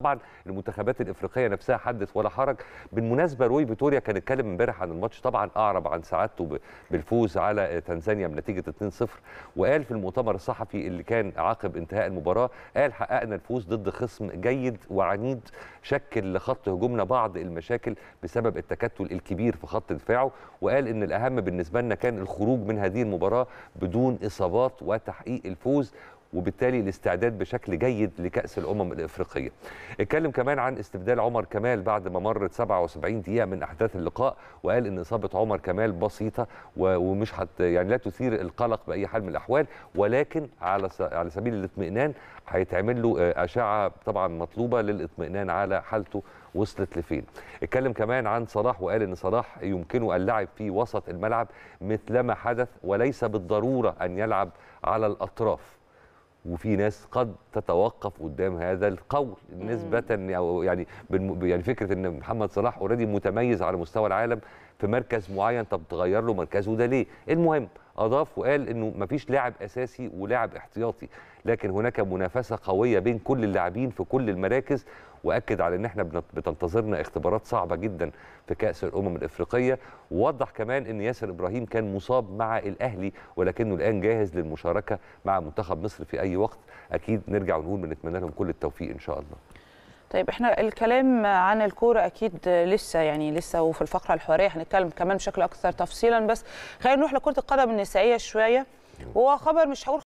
طبعا المنتخبات الافريقيه نفسها حدث ولا حرج بالمناسبه روي فيتوريا كان اتكلم امبارح عن الماتش طبعا اعرب عن سعادته بالفوز على تنزانيا بنتيجه 2-0 وقال في المؤتمر الصحفي اللي كان عقب انتهاء المباراه قال حققنا الفوز ضد خصم جيد وعنيد شكل لخط هجومنا بعض المشاكل بسبب التكتل الكبير في خط دفاعه وقال ان الاهم بالنسبه لنا كان الخروج من هذه المباراه بدون اصابات وتحقيق الفوز وبالتالي الاستعداد بشكل جيد لكأس الأمم الإفريقية اتكلم كمان عن استبدال عمر كمال بعد ما مرت 77 دقيقة من أحداث اللقاء وقال إن إصابة عمر كمال بسيطة ومش حت يعني لا تثير القلق بأي حال من الأحوال ولكن على على سبيل الاطمئنان هيتعمل له آه، أشعة طبعا مطلوبة للاطمئنان على حالته وصلت لفين اتكلم كمان عن صلاح وقال ان صلاح يمكنه اللعب في وسط الملعب مثلما حدث وليس بالضروره ان يلعب على الاطراف وفي ناس قد تتوقف قدام هذا القول نسبة او يعني يعني فكره ان محمد صلاح اوريدي متميز على مستوى العالم في مركز معين طب تغير له مركزه ده ليه؟ المهم اضاف وقال انه مفيش لاعب اساسي ولاعب احتياطي لكن هناك منافسه قويه بين كل اللاعبين في كل المراكز واكد على ان احنا بتنتظرنا اختبارات صعبه جدا في كاس الامم الافريقيه ووضح كمان ان ياسر ابراهيم كان مصاب مع الاهلي ولكنه الان جاهز للمشاركه مع منتخب مصر في اي وقت اكيد نرجع ونقول بنتمنى لهم كل التوفيق ان شاء الله طيب احنا الكلام عن الكوره اكيد لسه يعني لسه وفي الفقره الحواريه هنتكلم كمان بشكل اكثر تفصيلا بس خلينا نروح لكره القدم النسائيه شويه وهو خبر مش هقول